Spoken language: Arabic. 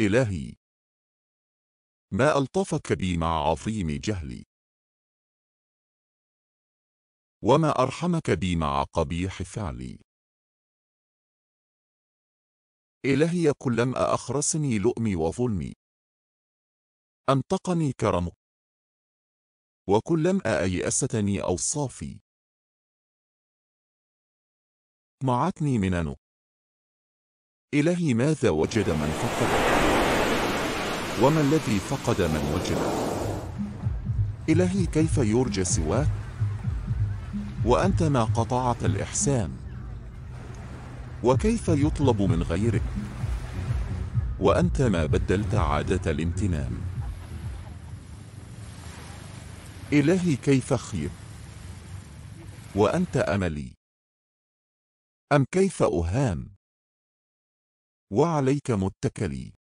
إلهي ما ألطفك بي مع عظيم جهلي وما أرحمك بي مع قبيح فعلي إلهي كلما أخرسني لؤمي وظلمي أنطقني كرمك وكلما أيأستني أوصافي معتني مننك إلهي ماذا وجد من فقدك وما الذي فقد من وجده إلهي كيف يرجى سواك وأنت ما قطعت الإحسان وكيف يطلب من غيرك وأنت ما بدلت عادة الامتنان إلهي كيف خير وأنت أملي أم كيف أهان وعليك متكلي